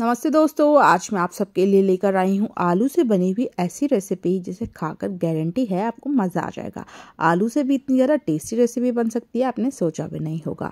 नमस्ते दोस्तों आज मैं आप सबके लिए लेकर आई हूँ आलू से बनी हुई ऐसी रेसिपी जिसे खाकर गारंटी है आपको मज़ा आ जाएगा आलू से भी इतनी ज़्यादा टेस्टी रेसिपी बन सकती है आपने सोचा भी नहीं होगा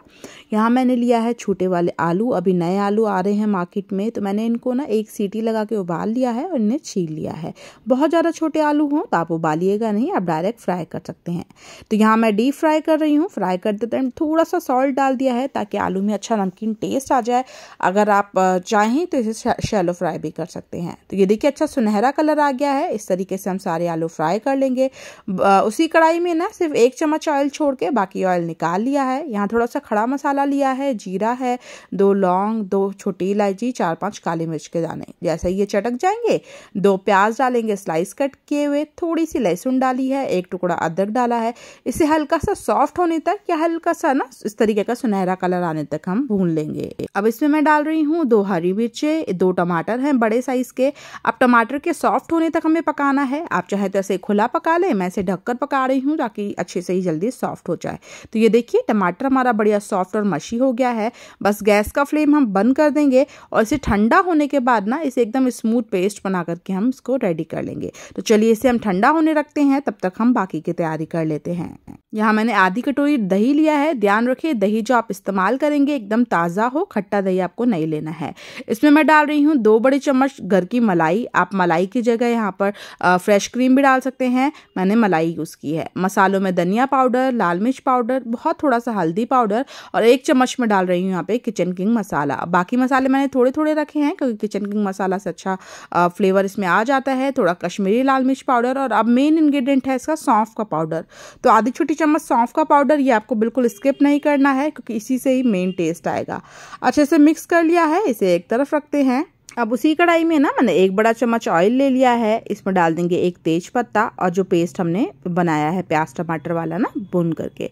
यहाँ मैंने लिया है छोटे वाले आलू अभी नए आलू आ रहे हैं मार्केट में तो मैंने इनको ना एक सीटी लगा के उबाल लिया है और इन्हें छीन लिया है बहुत ज़्यादा छोटे आलू हों तो आप उबालिएगा नहीं आप डायरेक्ट फ्राई कर सकते हैं तो यहाँ मैं डीप फ्राई कर रही हूँ फ्राई करते टाइम थोड़ा सा सॉल्ट डाल दिया है ताकि आलू में अच्छा नमकीन टेस्ट आ जाए अगर आप चाहें तो तो इसे शैलो फ्राई भी कर सकते हैं तो ये देखिए अच्छा सुनहरा कलर आ गया है इस तरीके से हम सारे आलू फ्राई कर लेंगे उसी कढ़ाई में ना सिर्फ एक चम्मच ऑयल छोड़ के बाकी ऑयल निकाल लिया है यहाँ थोड़ा सा खड़ा मसाला लिया है जीरा है दो लौंग दो छोटी इलायची चार पाँच काली मिर्च के दाने जैसे ये चटक जाएंगे दो प्याज डालेंगे स्लाइस कट किए हुए थोड़ी सी लहसुन डाली है एक टुकड़ा अदरक डाला है इसे हल्का सा सॉफ्ट होने तक या हल्का सा ना इस तरीके का सुनहरा कलर आने तक हम भून लेंगे अब इसमें मैं डाल रही हूँ दो हरी मिर्च मिर्चे दो टमाटर हैं बड़े साइज़ के अब टमाटर के सॉफ्ट होने तक हमें पकाना है आप चाहे तो ऐसे खुला पका लें मैं इसे ढककर पका रही हूँ ताकि अच्छे से ही जल्दी सॉफ्ट हो जाए तो ये देखिए टमाटर हमारा बढ़िया सॉफ्ट और मशी हो गया है बस गैस का फ्लेम हम बंद कर देंगे और इसे ठंडा होने के बाद ना इसे एकदम स्मूथ पेस्ट बना करके हम इसको रेडी कर लेंगे तो चलिए इसे हम ठंडा होने रखते हैं तब तक हम बाकी की तैयारी कर लेते हैं यहाँ मैंने आधी कटोरी दही लिया है ध्यान रखिए दही जो आप इस्तेमाल करेंगे एकदम ताज़ा हो खट्टा दही आपको नहीं लेना है इसमें मैं डाल रही हूँ दो बड़े चम्मच घर की मलाई आप मलाई की जगह यहाँ पर फ्रेश क्रीम भी डाल सकते हैं मैंने मलाई यूज़ की है मसालों में धनिया पाउडर लाल मिर्च पाउडर बहुत थोड़ा सा हल्दी पाउडर और एक चम्मच में डाल रही हूँ यहाँ पे किचन किंग मसाला बाकी मसाले मैंने थोड़े थोड़े रखे हैं क्योंकि किचन किंग मसाला से अच्छा फ्लेवर इसमें आ जाता है थोड़ा कश्मीरी लाल मिर्च पाउडर और अब मेन इन्ग्रीडियंट है इसका सौंफ का पाउडर तो आधी छोटी चम्मच सौंफ का पाउडर ये आपको बिल्कुल स्किप नहीं करना है क्योंकि इसी से ही मेन टेस्ट आएगा अच्छे से मिक्स कर लिया है इसे एक तरफ रख सकते हैं अब उसी कढ़ाई में ना मैंने एक बड़ा चम्मच ऑयल ले लिया है इसमें डाल देंगे एक तेज पत्ता और जो पेस्ट हमने बनाया है प्याज टमाटर वाला ना भून करके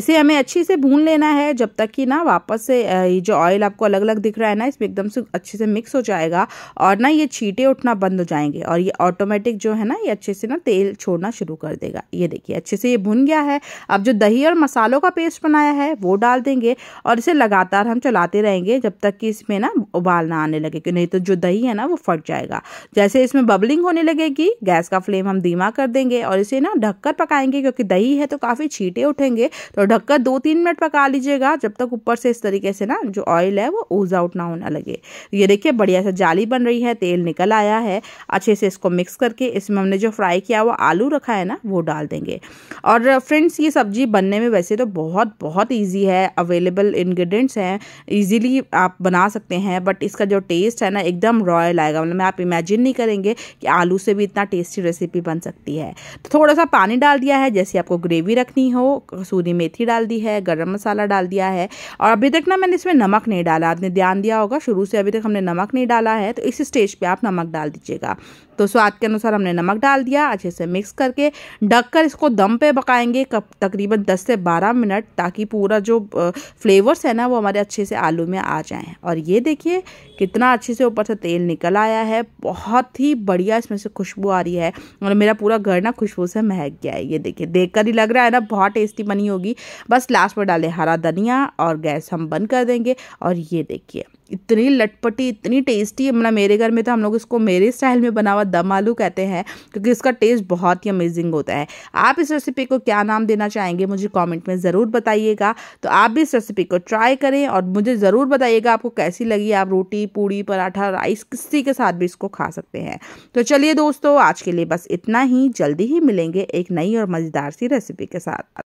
इसे हमें अच्छे से भून लेना है जब तक कि ना वापस से ये जो ऑयल आपको अलग अलग दिख रहा है ना इसमें एकदम से अच्छे से मिक्स हो जाएगा और ना ये छीटे उठना बंद हो जाएंगे और ये ऑटोमेटिक जो है ना ये अच्छे से ना तेल छोड़ना शुरू कर देगा ये देखिए अच्छे से ये भून गया है अब जो दही और मसालों का पेस्ट बनाया है वो डाल देंगे और इसे लगातार हम चलाते रहेंगे जब तक कि इसमें ना उबालना आने लगे कि नहीं तो जो दही है ना वो फट जाएगा जैसे इसमें बबलिंग होने लगेगी गैस का फ्लेम हम धीमा कर देंगे और इसे ना ढककर पकाएंगे क्योंकि दही है तो काफ़ी छीटे उठेंगे तो ढककर दो तीन मिनट पका लीजिएगा जब तक ऊपर से इस तरीके से ना जो ऑयल है वो ऊज आउट ना होना लगे ये देखिए बढ़िया सा जाली बन रही है तेल निकल आया है अच्छे से इसको मिक्स करके इसमें हमने जो फ्राई किया हुआ आलू रखा है ना वो डाल देंगे और फ्रेंड्स ये सब्जी बनने में वैसे तो बहुत बहुत ईजी है अवेलेबल इन्ग्रीडियंट्स हैं ईजीली आप बना सकते हैं बट इसका जो टेस्ट है ना एकदम रॉयल आएगा मतलब मैं आप इमेजिन नहीं करेंगे कि आलू से भी इतना टेस्टी रेसिपी बन सकती है तो थोड़ा सा पानी डाल दिया है जैसे आपको ग्रेवी रखनी हो कसूरी मेथी डाल दी है गर्म मसाला डाल दिया है और अभी तक ना मैंने इसमें नमक नहीं डाला आपने ध्यान दिया होगा शुरू से अभी तक हमने नमक नहीं डाला है तो इस स्टेज पर आप नमक डाल दीजिएगा तो स्वाद के अनुसार हमने नमक डाल दिया अच्छे से मिक्स करके ढक कर इसको दम पे पकाएंगे कब तकरीबन 10 से 12 मिनट ताकि पूरा जो फ्लेवर्स है ना वो हमारे अच्छे से आलू में आ जाएं और ये देखिए देखिए कितना अच्छे से ऊपर से तेल निकल आया है बहुत ही बढ़िया इसमें से खुशबू आ रही है और मेरा पूरा घर ना खुशबू से महक गया है ये देखिए देख कर ही लग रहा है ना बहुत टेस्टी बनी होगी बस लास्ट में डालें हरा धनिया और गैस हम बंद कर देंगे और ये देखिए इतनी लटपटी इतनी टेस्टी मतलब मेरे घर में तो हम लोग इसको मेरे स्टाइल में बना हुआ दम आलू कहते हैं क्योंकि इसका टेस्ट बहुत ही अमेजिंग होता है आप इस रेसिपी को क्या नाम देना चाहेंगे मुझे कमेंट में ज़रूर बताइएगा तो आप भी इस रेसिपी को ट्राई करें और मुझे ज़रूर बताइएगा आपको कैसी लगी आप रोटी पूड़ी पराठा राइस किसी के साथ भी इसको खा सकते हैं तो चलिए दोस्तों आज के लिए बस इतना ही जल्दी ही मिलेंगे एक नई और मज़ेदार सी रेसिपी के साथ